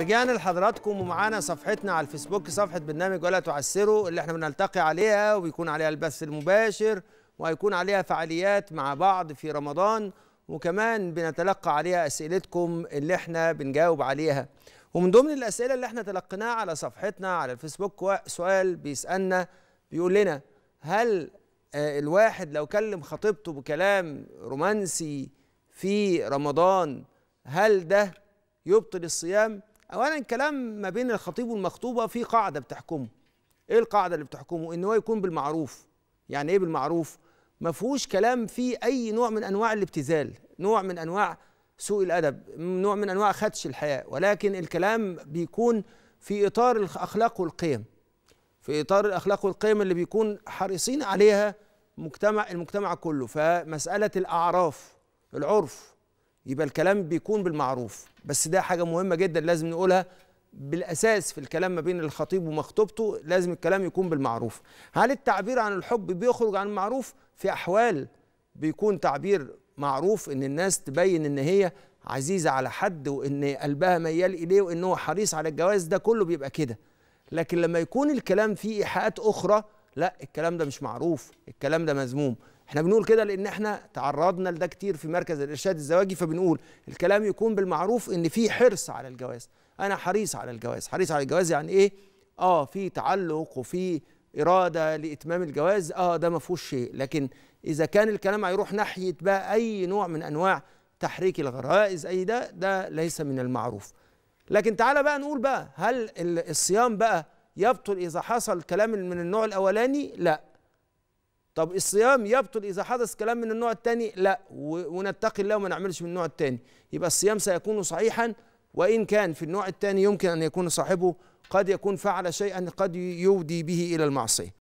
رجعنا لحضراتكم ومعانا صفحتنا على الفيسبوك صفحة برنامج ولا تعسروا اللي احنا بنلتقي عليها وبيكون عليها البث المباشر وهيكون عليها فعاليات مع بعض في رمضان وكمان بنتلقى عليها أسئلتكم اللي احنا بنجاوب عليها ومن ضمن الأسئلة اللي احنا تلقيناها على صفحتنا على الفيسبوك سؤال بيسألنا بيقول لنا هل آه، الواحد لو كلم خطيبته بكلام رومانسي في رمضان هل ده يبطل الصيام اولا الكلام ما بين الخطيب والمخطوبه في قاعده بتحكمه ايه القاعده اللي بتحكمه ان هو يكون بالمعروف يعني ايه بالمعروف ما فيهوش كلام فيه اي نوع من انواع الابتذال نوع من انواع سوء الادب نوع من انواع خدش الحياه ولكن الكلام بيكون في اطار الاخلاق والقيم في اطار الاخلاق والقيم اللي بيكون حريصين عليها مجتمع المجتمع كله فمساله الاعراف العرف يبقى الكلام بيكون بالمعروف بس ده حاجه مهمه جدا لازم نقولها بالاساس في الكلام ما بين الخطيب ومخطوبته لازم الكلام يكون بالمعروف هل التعبير عن الحب بيخرج عن المعروف في احوال بيكون تعبير معروف ان الناس تبين ان هي عزيزه على حد وان قلبها ميال اليه وان هو حريص على الجواز ده كله بيبقى كده لكن لما يكون الكلام فيه ايحاءات اخرى لا الكلام ده مش معروف الكلام ده مذموم احنا بنقول كده لان احنا تعرضنا لده كتير في مركز الارشاد الزواجي فبنقول الكلام يكون بالمعروف ان في حرص على الجواز انا حريص على الجواز حريص على الجواز يعني ايه اه في تعلق وفي اراده لاتمام الجواز اه ده ما فيهوش شيء لكن اذا كان الكلام هيروح ناحيه بقى اي نوع من انواع تحريك الغرائز اي ده ده ليس من المعروف لكن تعالى بقى نقول بقى هل الصيام بقى يبطل اذا حصل كلام من النوع الاولاني لا طب الصيام يبطل اذا حدث كلام من النوع الثاني لا ونتقي الله وما نعملش من النوع الثاني يبقى الصيام سيكون صحيحا وان كان في النوع الثاني يمكن ان يكون صاحبه قد يكون فعل شيئا قد يودي به الى المعصيه